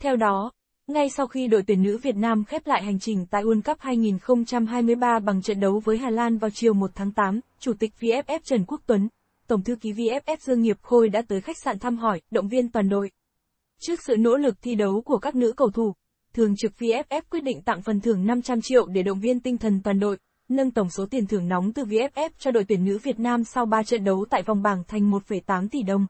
Theo đó, ngay sau khi đội tuyển nữ Việt Nam khép lại hành trình tại World Cup 2023 bằng trận đấu với Hà Lan vào chiều 1 tháng 8, Chủ tịch VFF Trần Quốc Tuấn, Tổng thư ký VFF Dương Nghiệp Khôi đã tới khách sạn thăm hỏi, động viên toàn đội. Trước sự nỗ lực thi đấu của các nữ cầu thủ, thường trực VFF quyết định tặng phần thưởng 500 triệu để động viên tinh thần toàn đội, nâng tổng số tiền thưởng nóng từ VFF cho đội tuyển nữ Việt Nam sau 3 trận đấu tại vòng bảng thành 1,8 tỷ đồng.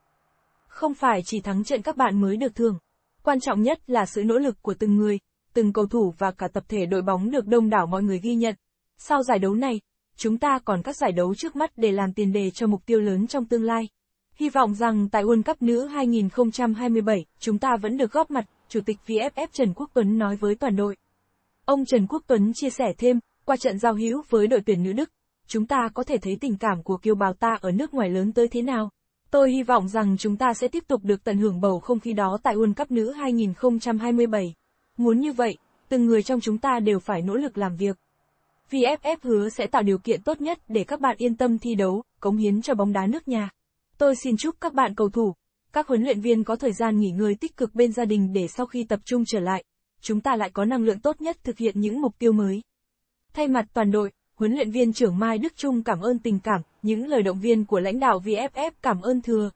Không phải chỉ thắng trận các bạn mới được thưởng. Quan trọng nhất là sự nỗ lực của từng người, từng cầu thủ và cả tập thể đội bóng được đông đảo mọi người ghi nhận. Sau giải đấu này, chúng ta còn các giải đấu trước mắt để làm tiền đề cho mục tiêu lớn trong tương lai. Hy vọng rằng tại World Cup nữ 2027, chúng ta vẫn được góp mặt, Chủ tịch VFF Trần Quốc Tuấn nói với toàn đội. Ông Trần Quốc Tuấn chia sẻ thêm, qua trận giao hữu với đội tuyển nữ Đức, chúng ta có thể thấy tình cảm của kiều bào ta ở nước ngoài lớn tới thế nào. Tôi hy vọng rằng chúng ta sẽ tiếp tục được tận hưởng bầu không khí đó tại World Cup nữ 2027. Muốn như vậy, từng người trong chúng ta đều phải nỗ lực làm việc. VFF hứa sẽ tạo điều kiện tốt nhất để các bạn yên tâm thi đấu, cống hiến cho bóng đá nước nhà. Tôi xin chúc các bạn cầu thủ, các huấn luyện viên có thời gian nghỉ ngơi tích cực bên gia đình để sau khi tập trung trở lại, chúng ta lại có năng lượng tốt nhất thực hiện những mục tiêu mới. Thay mặt toàn đội, Huấn luyện viên trưởng Mai Đức Trung cảm ơn tình cảm, những lời động viên của lãnh đạo VFF cảm ơn thừa.